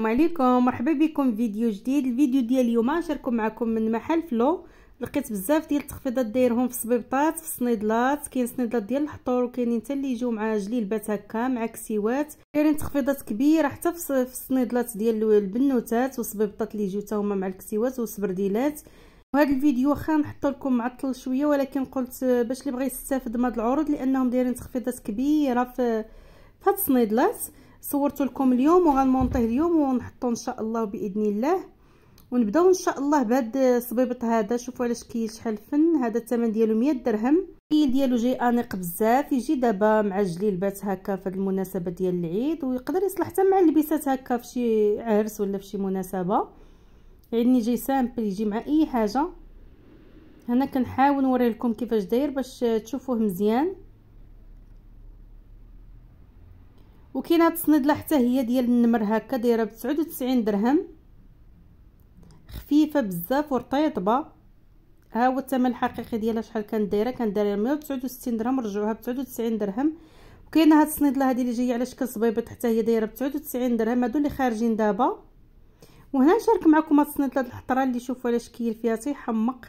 السلام عليكم مرحبا بكم فيديو جديد الفيديو ديال اليوم غنشارك معكم من محل فلو لقيت بزاف ديال التخفيضات دايرهم في السبيبطات في الصنيدلات كاين صنيدلات ديال الحطور وكاينين حتى اللي يجيو مع جليلبات هكا مع كسيوات دايرين تخفيضات كبيره حتى في الصنيدلات ديال البنوتات والسبيبطات اللي يجيو حتى هما مع الكسيوات والسبرديلات وهذا الفيديو واخا نحطو لكم معطل شويه ولكن قلت باش اللي بغى يستافد من هذا العروض لانهم دايرين تخفيضات كبيره في هاد الصنيدلات صورته لكم اليوم وغنمونطيه اليوم ونحطو ان شاء الله باذن الله ونبداو ان شاء الله بهاد الصبيبط هذا شوفوا علاش كي شحال فن هذا الثمن ديالو 100 درهم الكيل ديالو جاي انيق بزاف يجي دابا مع الجليلبات هكا في المناسبه ديال العيد ويقدر يصلح حتى مع اللبسات هكا في شي عرس ولا في شي مناسبه يعني جاي سامبل يجي مع اي حاجه هنا كنحاول نوري لكم كيفاش داير باش تشوفوه مزيان وكاين هاد الصنيدله حتى هي ديال النمر هكا دايره ب 99 درهم خفيفه بزاف ورطيبه ها هو الثمن الحقيقي ديالها شحال كان دايره كان دايره 169 درهم رجعوها ب 99 درهم وكاينه هاد الصنيدله هادي اللي جايه على شكل صبيبط حتى هي دايره ب 99 درهم هادو اللي خارجين دابا وهنا نشارك معكم هاد الصنيدله الحطره اللي شوفوا على شكل فيها تيحمق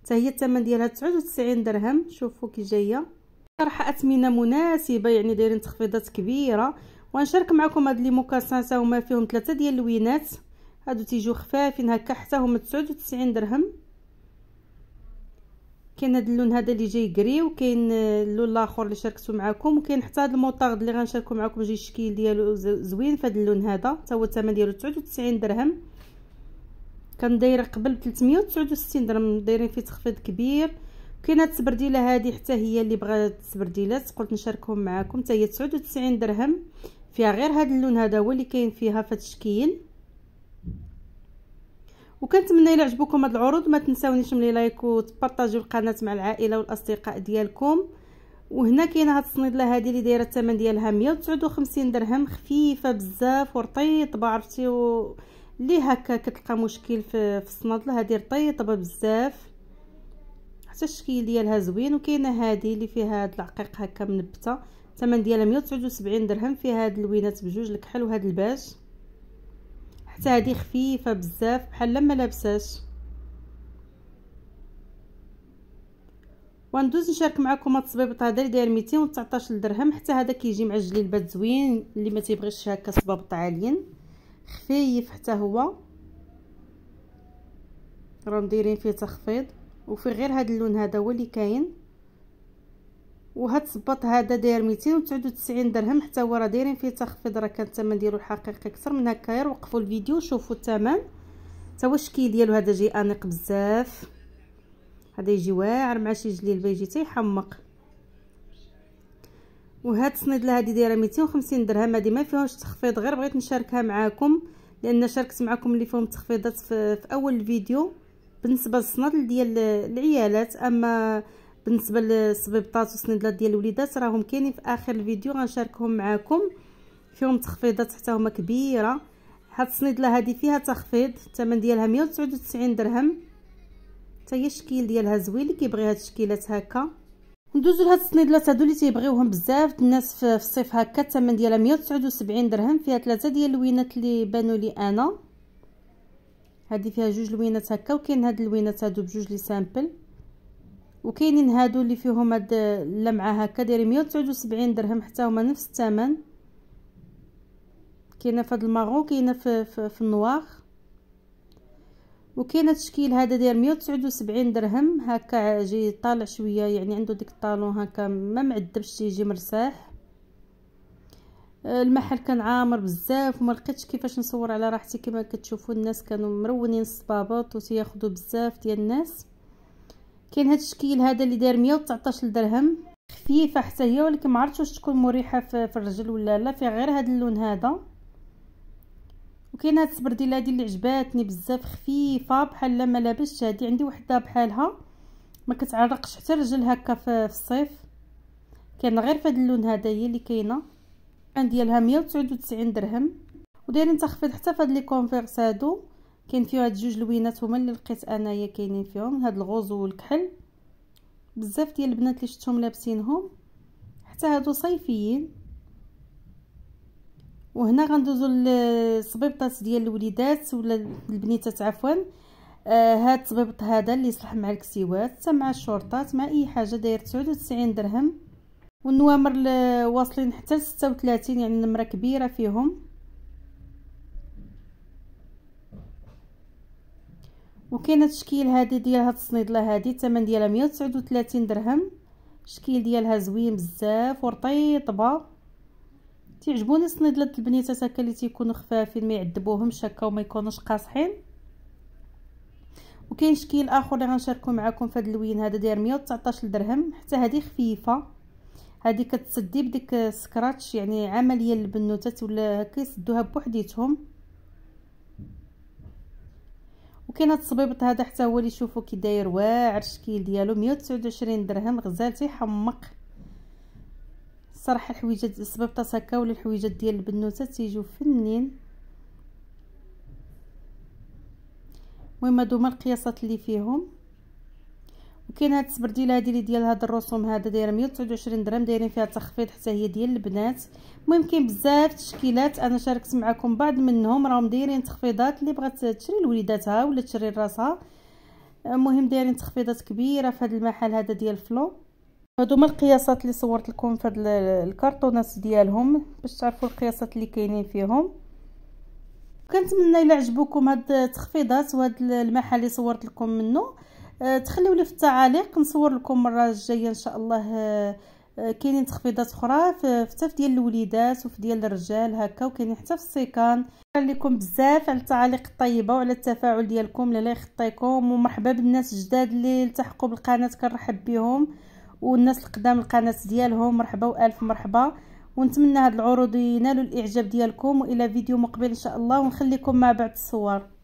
حتى هي الثمن ديالها 99 درهم شوفوا كي جايه طرح اثمنه مناسبه يعني دايرين تخفيضات كبيره وغنشارك معكم هاد لي موكاسان تا هما فيهم ثلاثه ديال اللوينات هادو تيجيو خفافين هكا حتى هما 99 درهم كاين هاد اللون هذا اللي جاي كري وكاين اللون الاخر اللي شاركته معكم وكاين حتى هاد الموطارد اللي غنشاركو معكم جاي الشكل ديالو زوين فهاد اللون هذا حتى هو الثمن ديالو 99 درهم كان دايره قبل 369 درهم دايرين فيه تخفيض كبير كاينه التبرديله هذه حتى هي اللي بغات التبرديلات قلت نشاركهم معكم حتى هي 99 درهم فيها غير هذا اللون هذا هو اللي كاين فيها في التشكيل وكنتمنى الى عجبكم هذا العروض ما تنساونيش ملي لايك وتبارطاجيو القناه مع العائله والاصدقاء ديالكم وهنا كاينه هاد الصنيدله هذه اللي دايره الثمن ديالها 159 درهم خفيفه بزاف ورطيطبه عرفتي و... لي هكا كتلقى مشكل في, في الصنادله هذه رطيطبه بزاف حتى الشكل ديالها زوين وكاينه هذه اللي فيها هذا العقيق هكا منبته الثمن ديالها 179 درهم فيها هاد اللوينات بجوج الكحل وهاد الباج حتى هذه خفيفه بزاف بحال لما لابساش وندوز نشارك معكم هاد الصبيبط هذا اللي داير 219 درهم حتى هذا كيجي مع الجليبات زوين اللي ما تيبغيش هكا صبابط عاليين خفيف حتى هو راه دايرين فيه تخفيض وفي غير هذا اللون هذا هو اللي كاين وهاد الصباط هذا داير 299 درهم حتى هو راه دايرين فيه تخفيض راه كان الثمن ديالو الحقيقي اكثر من هكاير وقفوا الفيديو وشوفوا الثمن حتى هو الشكل ديالو هذا جاي انيق بزاف هذا يجي واعر مع شي جليل بيجي تيحمق وهاد الصنيدله هذه دايره 250 درهم هذه ما فيهاش تخفيض غير بغيت نشاركها معاكم لان شاركت معاكم اللي فيهم تخفيضات في, في اول الفيديو بالنسبه للصنادل ديال العيالات اما بالنسبه للسبيبطات والصنيدلات ديال الوليدات راهم كاينين في اخر الفيديو غنشاركهم معاكم فيهم تخفيضات حتى هما كبيره هاد الصنيدله هادي فيها تخفيض الثمن ديالها 199 درهم حتى هي الشكل ديالها زوين اللي كيبغي هاد الشكيلات هكا ندوزو لهاد الصنيدلات هادو اللي تيبغيوهم بزاف الناس في الصيف هكا الثمن ديالها 179 درهم فيها ثلاثه ديال اللوينات اللي بانوا لي انا هذه فيها جوج لوينات هكا وكاين هاد اللوينات هادو بجوج لي سامبل وكاينين هادو اللي فيهم هاد اللمعه هكا دايرين 179 درهم حتى هما نفس الثمن كاينه في هاد المارون كاينه في, في, في النوار وكاين التشكيل هذا داير 179 درهم هكا جاي طالع شويه يعني عنده ديك الطالون هكا ما معذبش تيجي مرتاح آه، المحل كان عامر بزاف وما لقيتش كيفاش نصور على راحتي كما كتشوفوا الناس كانوا مرونين الصبابط وتياخذوا بزاف ديال الناس كاين هذا الشكل هذا اللي داير 119 درهم خفيفه حتى هي ولكن ما عرفتش واش تكون مريحه في الرجل ولا لا في غير هذا اللون هذا وكاين هاد السبرديله هادي اللي عجباتني بزاف خفيفه بحال ما لابسش هادي عندي وحده بحالها ما كتعرقش حتى الرجل هكا في الصيف كاين غير في هذا اللون هذا هي اللي كاينه الثمن ديالها مية وتسعود وتسعين درهم ودايرين تخفيض حتى فهاد لي كونفيرس هادو كاين فيهم هاد جوج لوينات هما اللي لقيت انايا كاينين فيهم هاد الغوز والكحل بزاف ديال البنات اللي شفتهم لابسينهم حتى هادو صيفيين وهنا غندوزو للصبيبطات ديال الوليدات ولا البنيتات عفوا آه هاد الصبيبط هذا اللي يصلح مع الكسيوات حتى مع الشورطات مع اي حاجه داير 99 درهم والنوامر واصلين حتى ل 36 يعني نمره كبيره فيهم وكاين التشكيل هادي ديال هاد الصنيدله هادي الثمن ديالها 139 درهم الشكل ديالها زوين بزاف ورطيطبه تيعجبوني الصنيدلات البنيتات هكا اللي تيكونوا خفافين ما يعذبوهمش هكا وما يكونوش قاصحين وكاين شكل اخر اللي غنشاركو معكم في هذا اللوين هذا داير 119 درهم حتى هذه خفيفه هذه كتسدي بديك سكراتش يعني عمليه البنوتات ولا هكا يسدوها بوحديتهم وكاين هذا الصبيبط هذا حتى هو اللي شوفوا كي داير واعر الشكل ديالو 129 درهم غزال تيحمق صراحه الحويجات الصبيبطات هكا ولا الحويجات ديال البنوتات تيجيو فنين المهم هادو هما القياسات اللي فيهم كاين هاد السبرديله هادي اللي ديال هاد الرسوم هذا دايره 129 درهم دايرين فيها تخفيض حتى هي ديال البنات المهم كاين بزاف التشكيلات انا شاركت معكم بعض منهم راهم دايرين تخفيضات اللي بغات تشري لوليداتها ولا تشري لراسها المهم دايرين تخفيضات كبيره في هاد المحل هذا ديال فلو هادو هما القياسات اللي صورت لكم في هاد الكرتونات ديالهم باش تعرفوا القياسات اللي كاينين فيهم كنتمنى الى عجبوكم هاد التخفيضات وهاد المحل اللي صورت لكم منه آه، تخليو لي في التعاليق نصور لكم المره الجايه ان شاء الله آه، آه، كاينين تخفيضات اخرى حتى ديال الوليدات وفي ديال الرجال هكا وكاينين حتى في السيكان شكرا لكم بزاف على التعاليق الطيبه وعلى التفاعل ديالكم لالا يخطيكم ومرحبا بالناس الجداد اللي التحقوا بالقناه كنرحب بهم والناس القدام القناه ديالهم مرحبا والف مرحبا ونتمنى هاد العروض ينالوا الاعجاب ديالكم والى فيديو مقبل ان شاء الله ونخليكم مع بعض الصور